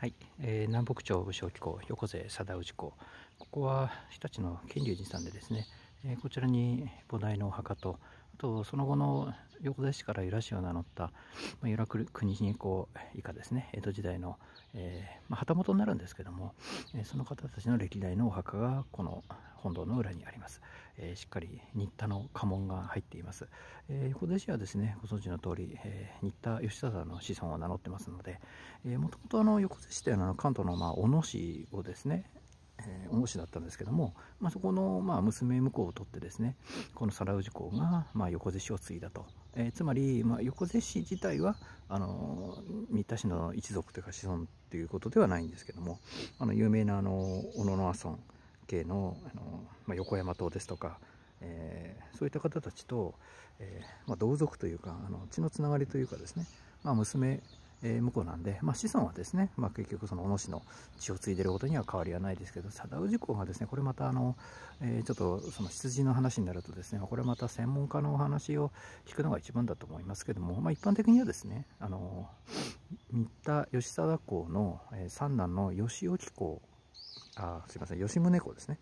はい、えー、南北朝武将機構横瀬貞氏校ここは日立の賢隆寺さんでですね、えー、こちらに菩提のお墓ととその後の横田市からユラシを名乗った、まあ、ユラ国人以下ですね江戸時代の、えーまあ、旗本になるんですけども、えー、その方たちの歴代のお墓がこの本堂の裏にあります、えー、しっかり新田の家紋が入っています、えー、横手市はですねご存知の通り、えー、新田義貞の子孫を名乗ってますのでもともと横手市というのは関東の、まあ、小野市をですね、え恩師だったんですけども、まあ、そこの、まあ、娘婿を取ってですねこの皿氏公が、まあ、横瀬氏を継いだと、えー、つまり、まあ、横瀬氏自体はあの三田氏の一族というか子孫ということではないんですけどもあの有名なあの小野川村系のあの、まあ、横山党ですとか、えー、そういった方たちと、えーまあ、同族というかあの血のつながりというかですね、まあ、娘えー、向こうなんで、まあ、子孫はですね、まあ、結局その小野市の血を継いでることには変わりはないですけど貞氏公がですねこれまたあの、えー、ちょっとその羊の話になるとですねこれまた専門家のお話を聞くのが一番だと思いますけども、まあ、一般的にはですねあの新田義貞公の、え三男の義興公あすいません吉宗公ですね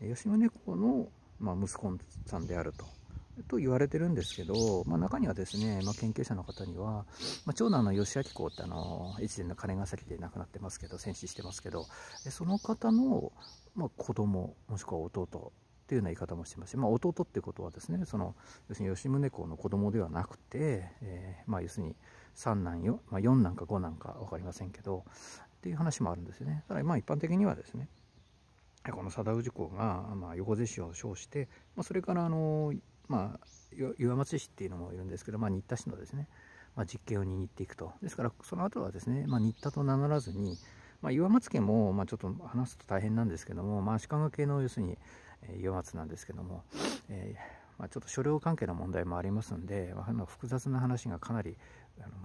吉宗公の、まあ、息子さんであると。と言われてるんですけど、まあ、中にはですね、まあ、研究者の方には、まあ、長男の吉明公ってあの越前の金ヶ崎で亡くなってますけど戦死してますけどその方の、まあ、子供もしくは弟っていうような言い方もしてますし、まあ、弟ってことはですねその要するに吉宗公の子供ではなくて、えー、まあ、要するに三男よ、まあ、四男か五男か分かりませんけどっていう話もあるんですよね。ただまあ一般的にはですねこの貞氏公が、まあ、横瀬氏を称して、まあ、それからあのまあ、岩松市っていうのもいるんですけど、まあ、新田市のですね、まあ、実権を握っていくと。ですから、その後はですね、まあ、新田と名乗らずに、まあ、岩松家も、まあ、ちょっと話すと大変なんですけども、まあ、足利系の要するに、え岩松なんですけども、えーまあ、ちょっと所領関係の問題もありますんで、まあ、複雑な話がかなり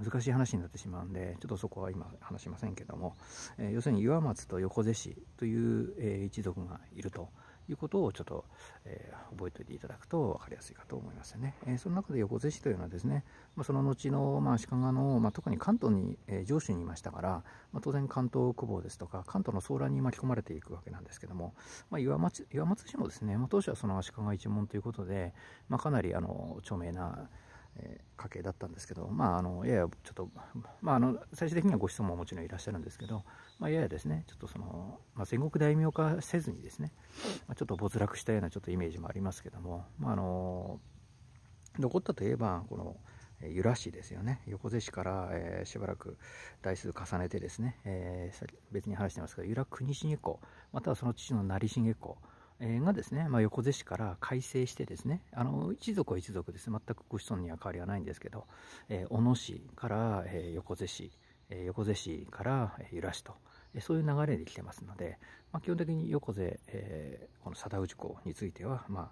難しい話になってしまうんでちょっとそこは今話しませんけども、えー、要するに岩松と横瀬氏という、えー、一族がいると。いうことをちょっと、えー、覚えておいていただくと分かりやすいかと思いますね。えー、その中で横瀬市というのはですね、まあ、その後の、まあ、鹿賀の、まあ、特に関東に、えー、上州にいましたから、まあ、当然関東久保ですとか関東の騒乱に巻き込まれていくわけなんですけども、まあ、岩松岩松市もですね、まあ、当初はその鹿賀一門ということで、まあ、かなりあの著名な、え家系だったんですけど、まあ、あのややちょっと、まあ、あの最終的にはご子孫ももちろんいらっしゃるんですけど、まあ、ややですねちょっとその、まあ、戦国大名化せずにですね、まあ、ちょっと没落したようなちょっとイメージもありますけども、まあ、あの残ったといえばこの由良市ですよね横瀬市から、えー、しばらく台数重ねてですね、えー、別に話してますけど由良国重子、またはその父の成重子。がですね、まあ、横瀬市から改正してですねあの一族は一族です全くご子孫には変わりはないんですけど、えー、小野市から、えー、横瀬市、えー、横瀬市から、えー、由良市と、えー、そういう流れで来てますので、まあ、基本的に横瀬、えー、この貞氏公については、まあ、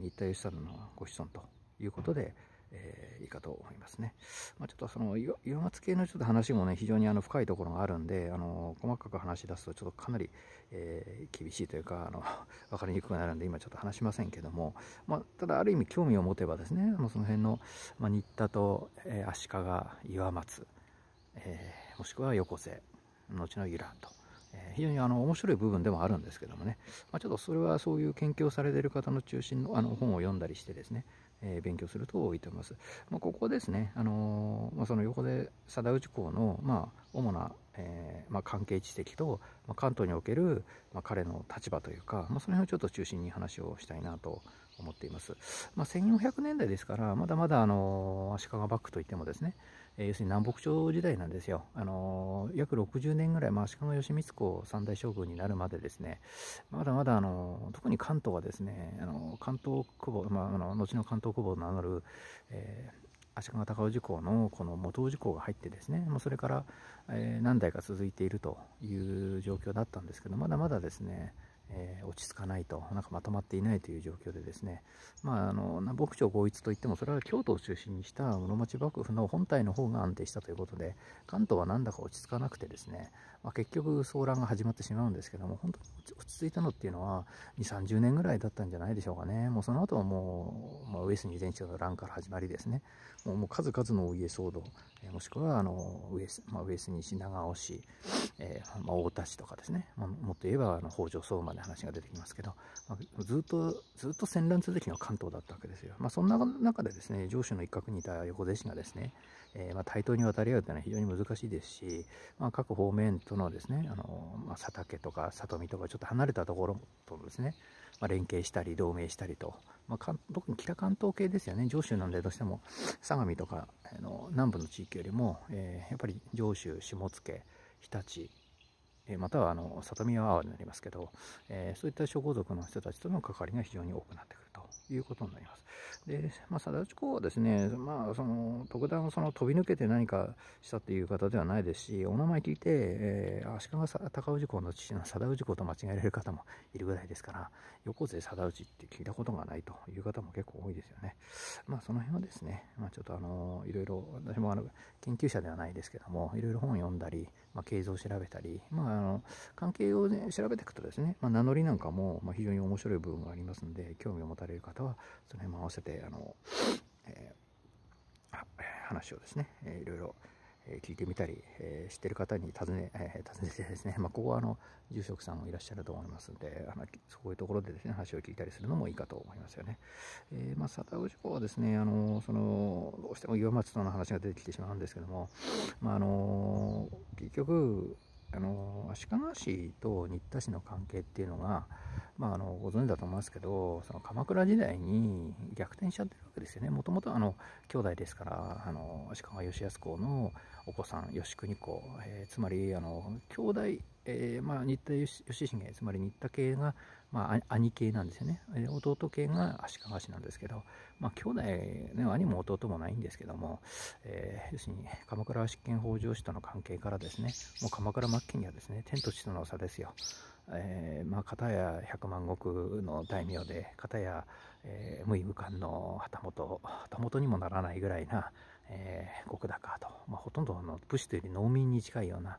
新田義貞のご子孫ということで、えー、いいかと思いますね。まあ、ちょっとその色松系のちょっと話もね、非常にあの深いところがあるんで、あの細かく話し出すとちょっとかなり、えー、厳しいというか、あの分 かりにくくなるんで、今ちょっと話しませんけども、まあ、ただある意味興味を持てばですね、あのその辺の、まあ、新田と、えー、足利、岩松、えー、もしくは横瀬、後の由良と。え非常にあの面白い部分でもあるんですけどもね、まあ、ちょっとそれはそういう研究をされている方の中心のあの本を読んだりしてですね、えー、勉強すると置いてます。まあ、ここですね、あのー、まあ、その横で貞内港の、まあ、主な、えー、まあ、関係地籍と、まあ、関東における、まあ、彼の立場というか、まあ、その辺をちょっと中心に話をしたいなと思っています。まあ、1400年代ですから、まだまだ、あの足利幕府といってもですね、えー、要するに南北朝時代なんですよ、あのー、約60年ぐらい、まあ、足利義満公三代将軍になるまでですねまだまだ、あのー、特に関東はですね、あの関東久保、まあ、あの後の関東久保を名乗る、え足利高尾寺のこの元氏寺が入ってですね、まそれから、え何代か続いているという状況だったんですけど、まだまだですね、えー、落ち着かないと、なんかまとまっていないという状況でですね、まあ、あの南北朝合一といっても、それは京都を中心にした室町幕府の本体の方が安定したということで、関東はなんだか落ち着かなくてですね、まあ、結局騒乱が始まってしまうんですけども本当に落ち着いたのっていうのは2 3 0年ぐらいだったんじゃないでしょうかねもうその後はもう、まあ、上杉前長の乱から始まりですねもうもう数々のお家騒動、えー、もしくはあの上,、まあ、上杉品川市、えー、まあ、太田市とかですね、まあ、もっと言えばあの北条相馬で話が出てきますけど、まあ、ずっとずっと戦乱続きの関東だったわけですよ、まあ、そんな中でですね上州の一角にいた横手氏がですねえー、まあ、対等に渡り合うというのは非常に難しいですし、まあ、各方面とのですねあの、まあ、佐竹とか里見とかちょっと離れたところとのですね、まあ、連携したり同盟したりと、まあ、特に北関東系ですよね上州なんでどうしても相模とかあの南部の地域よりも、えー、やっぱり上州下野日立またはあの里見は阿波になりますけど、えー、そういった諸豪族の人たちとの関わりが非常に多くなってくるということになります。で、まあ、貞内公はですね、まあ、その特段その飛び抜けて何かしたっていう方ではないですし、お名前聞いて、えー、足利尊氏公の父の貞内公と間違えられる方もいるぐらいですから、横瀬貞内って聞いたことがないという方も結構多いですよね。まあ、その辺はですね、まあ、ちょっとあの、いろいろ、私もあの研究者ではないですけども、いろいろ本を読んだり、まあ、系図を調べたり、まあ、あの関係を、ね、調べていくとですね、まあ、名乗りなんかも、ま非常に面白い部分がありますので興味を持たれる方はその辺も合わせてあの、えー、話をですね、えー、いろいろ、聞いてみたり、えー、知ってる方に尋ね, えー、尋ねてですね、まあ、ここはあの住職さんもいらっしゃると思いますんで あのそういうところでですね話を聞いたりするのもいいかと思いますよね。えー、まあ、佐田氏公はですねあのそのどうしても岩松との話が出てきてしまうんですけども、まあ、あの結局あの足利市と新田市の関係っていうのが、まあ、あのご存知だと思いますけどその鎌倉時代に逆転しちゃってるわけですよねもともと兄弟ですからあの足利義康公のお子さん、吉国子、えー、つまり、あの、兄弟、えー、まあ、新田義重、つまり新田系が、まあ、兄系なんですよね。弟系が足利氏なんですけど、まあ、兄弟、ね、兄も弟もないんですけども、えー、要するに、鎌倉執権北条氏との関係からですね、もう鎌倉末期にはですね、天と地との差ですよ。えー、まあ、片や百万石の大名で、片や、えー、無意無冠の旗本、旗本にもならないぐらいな、えー、高と、まあ、ほとんどの武士というより農民に近いような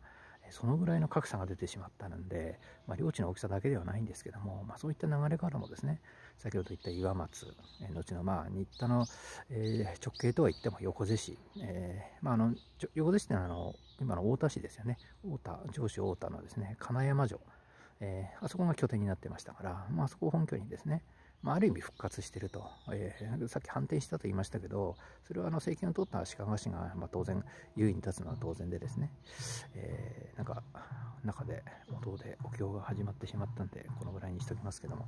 そのぐらいの格差が出てしまったので、まあ、領地の大きさだけではないんですけども、まあ、そういった流れからもですね先ほど言った岩松、え後のまあ新田の、えー、直径とは言っても横瀬市、えー、まあ、あの横瀬市ってのはあの今の太田市ですよね太田上州太田のですね金山城、えー、あそこが拠点になってましたから、まあそこを本拠にですね、まあ、ある意味復活してると、えー、さっき反転したと言いましたけど、それはあの政権を取った足利氏が、まあ、当然、優位に立つのは当然でですね、えー、なんか、中で、元でお経が始まってしまったんで、このぐらいにしておきますけども、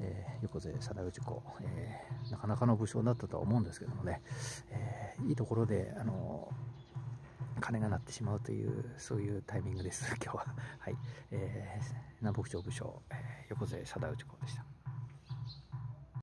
えー、横瀬貞内子、えー、なかなかの武将だったとは思うんですけどもね、えー、いいところで、あの金が鳴ってしまうという、そういうタイミングです、今日は。はい。えー、南北朝武将、えー、横瀬貞内子でした。